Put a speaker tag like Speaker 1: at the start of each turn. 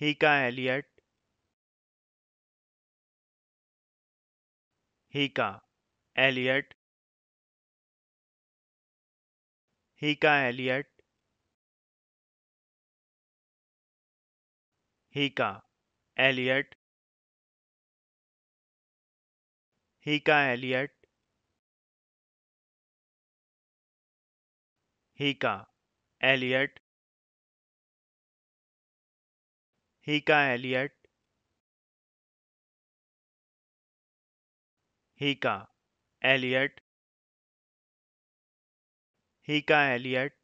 Speaker 1: Hika Elliott Hika Elliott Hika Elliott Hika Elliott Hika Elliott Hika Elliott Hika Elliott Hika Elliott Hika Elliott